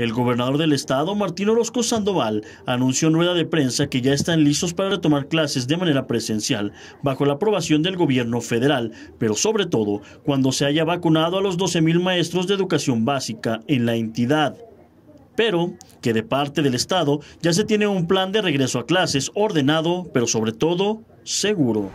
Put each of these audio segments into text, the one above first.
El gobernador del estado, Martín Orozco Sandoval, anunció en rueda de prensa que ya están listos para retomar clases de manera presencial, bajo la aprobación del gobierno federal, pero sobre todo cuando se haya vacunado a los 12.000 maestros de educación básica en la entidad pero que de parte del Estado ya se tiene un plan de regreso a clases ordenado, pero sobre todo seguro.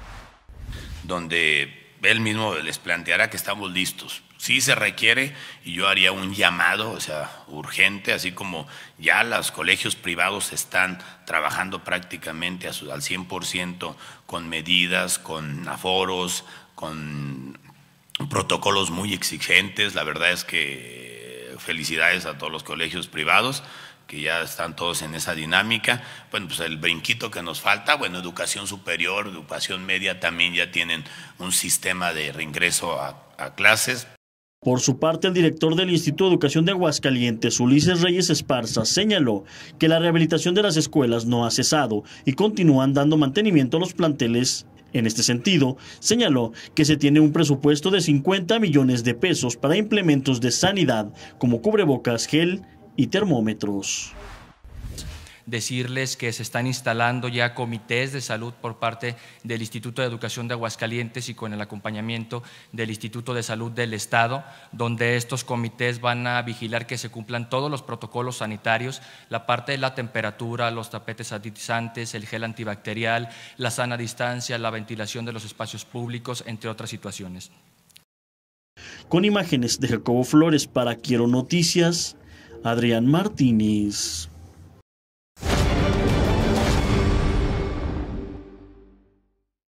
Donde él mismo les planteará que estamos listos. Si sí se requiere, y yo haría un llamado, o sea, urgente, así como ya los colegios privados están trabajando prácticamente al 100% con medidas, con aforos, con protocolos muy exigentes. La verdad es que felicidades a todos los colegios privados que ya están todos en esa dinámica. Bueno, pues el brinquito que nos falta, bueno, educación superior, educación media también ya tienen un sistema de reingreso a, a clases. Por su parte, el director del Instituto de Educación de Aguascalientes, Ulises Reyes Esparza, señaló que la rehabilitación de las escuelas no ha cesado y continúan dando mantenimiento a los planteles en este sentido, señaló que se tiene un presupuesto de 50 millones de pesos para implementos de sanidad como cubrebocas, gel y termómetros decirles que se están instalando ya comités de salud por parte del Instituto de Educación de Aguascalientes y con el acompañamiento del Instituto de Salud del Estado, donde estos comités van a vigilar que se cumplan todos los protocolos sanitarios, la parte de la temperatura, los tapetes sanitizantes, el gel antibacterial, la sana distancia, la ventilación de los espacios públicos, entre otras situaciones. Con imágenes de Jacobo Flores para Quiero Noticias, Adrián Martínez.